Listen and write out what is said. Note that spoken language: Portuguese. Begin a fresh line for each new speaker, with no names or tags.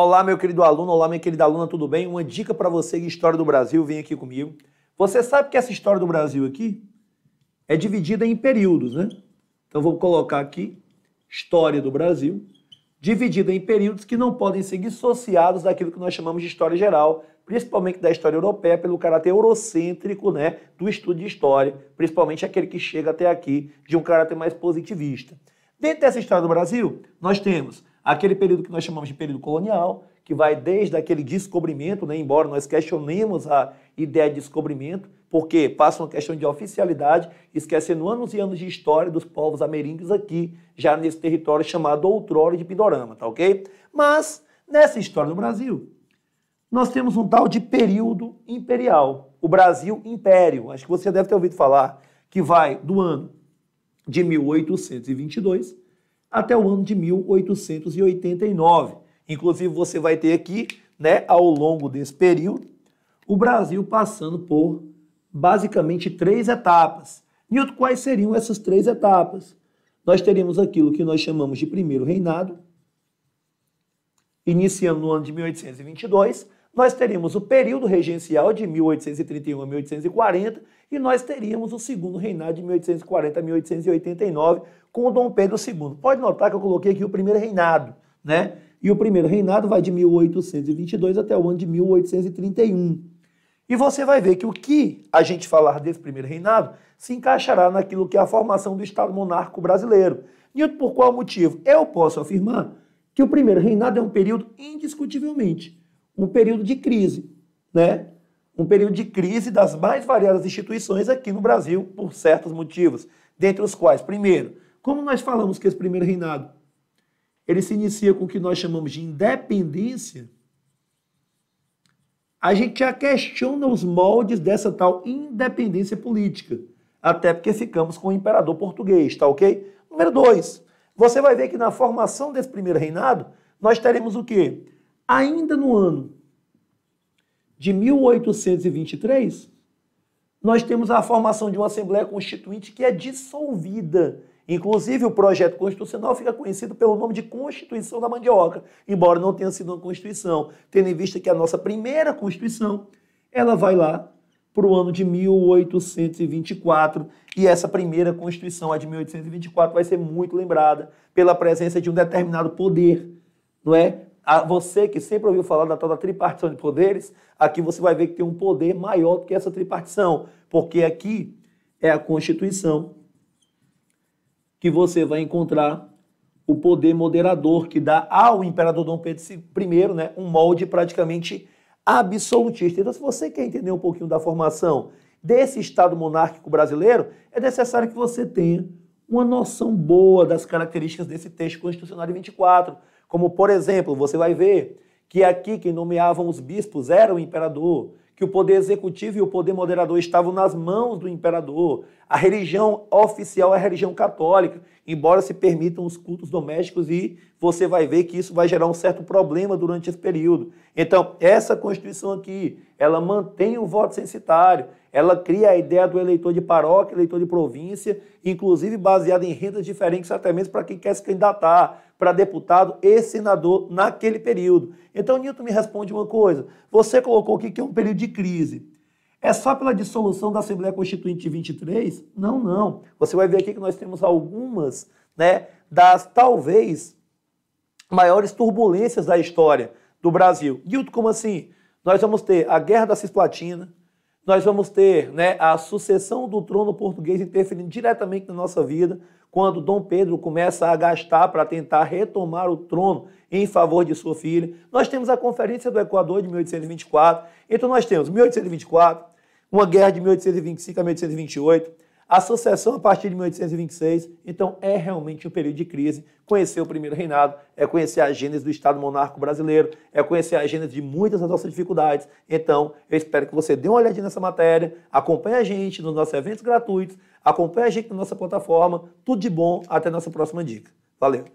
Olá, meu querido aluno, olá, minha querida aluna, tudo bem? Uma dica para você de História do Brasil, vem aqui comigo. Você sabe que essa História do Brasil aqui é dividida em períodos, né? Então, vou colocar aqui História do Brasil, dividida em períodos que não podem ser dissociados daquilo que nós chamamos de História Geral, principalmente da História Europeia, pelo caráter eurocêntrico né, do estudo de História, principalmente aquele que chega até aqui de um caráter mais positivista. Dentro dessa História do Brasil, nós temos aquele período que nós chamamos de período colonial, que vai desde aquele descobrimento, né, embora nós questionemos a ideia de descobrimento, porque passa uma questão de oficialidade, esquecendo anos e anos de história dos povos ameríndios aqui, já nesse território chamado outrora de Pindorama, tá ok? Mas, nessa história do Brasil, nós temos um tal de período imperial, o Brasil Império, acho que você deve ter ouvido falar, que vai do ano de 1822 até o ano de 1889. Inclusive, você vai ter aqui, né, ao longo desse período, o Brasil passando por basicamente três etapas. Newton, quais seriam essas três etapas? Nós teríamos aquilo que nós chamamos de primeiro reinado, iniciando no ano de 1822, nós teríamos o período regencial de 1831 a 1840 e nós teríamos o segundo reinado de 1840 a 1889 com o Dom Pedro II. Pode notar que eu coloquei aqui o primeiro reinado, né? E o primeiro reinado vai de 1822 até o ano de 1831. E você vai ver que o que a gente falar desse primeiro reinado se encaixará naquilo que é a formação do Estado monárquico brasileiro. E por qual motivo? Eu posso afirmar que o primeiro reinado é um período indiscutivelmente um período de crise, né? Um período de crise das mais variadas instituições aqui no Brasil por certos motivos, dentre os quais, primeiro, como nós falamos que esse primeiro reinado ele se inicia com o que nós chamamos de independência, a gente já questiona os moldes dessa tal independência política, até porque ficamos com o imperador português, tá ok? Número dois, você vai ver que na formação desse primeiro reinado, nós teremos o quê? Ainda no ano de 1823, nós temos a formação de uma Assembleia Constituinte que é dissolvida. Inclusive, o projeto constitucional fica conhecido pelo nome de Constituição da Mandioca, embora não tenha sido uma Constituição, tendo em vista que a nossa primeira Constituição ela vai lá para o ano de 1824. E essa primeira Constituição, a de 1824, vai ser muito lembrada pela presença de um determinado poder, não é? você que sempre ouviu falar da tal da tripartição de poderes, aqui você vai ver que tem um poder maior do que essa tripartição, porque aqui é a Constituição que você vai encontrar o poder moderador que dá ao imperador Dom Pedro I né, um molde praticamente absolutista. Então, se você quer entender um pouquinho da formação desse Estado monárquico brasileiro, é necessário que você tenha uma noção boa das características desse texto constitucional de 24 como, por exemplo, você vai ver que aqui quem nomeavam os bispos era o imperador, que o poder executivo e o poder moderador estavam nas mãos do imperador. A religião oficial é a religião católica, embora se permitam os cultos domésticos e você vai ver que isso vai gerar um certo problema durante esse período. Então, essa Constituição aqui, ela mantém o voto censitário, ela cria a ideia do eleitor de paróquia, eleitor de província, inclusive baseada em rendas diferentes até mesmo para quem quer se candidatar para deputado e senador naquele período. Então, Nilton, me responde uma coisa. Você colocou aqui que é um período de crise. É só pela dissolução da Assembleia Constituinte de 23? Não, não. Você vai ver aqui que nós temos algumas né, das, talvez, maiores turbulências da história do Brasil. Nilton, como assim? Nós vamos ter a Guerra da Cisplatina, nós vamos ter né, a sucessão do trono português interferindo diretamente na nossa vida, quando Dom Pedro começa a gastar para tentar retomar o trono em favor de sua filha. Nós temos a Conferência do Equador de 1824. Então nós temos 1824, uma guerra de 1825 a 1828, a sucessão a partir de 1826, então, é realmente um período de crise. Conhecer o primeiro reinado é conhecer a gênese do Estado monarco brasileiro, é conhecer a gênese de muitas das nossas dificuldades. Então, eu espero que você dê uma olhadinha nessa matéria, acompanhe a gente nos nossos eventos gratuitos, acompanhe a gente na nossa plataforma. Tudo de bom, até a nossa próxima dica. Valeu!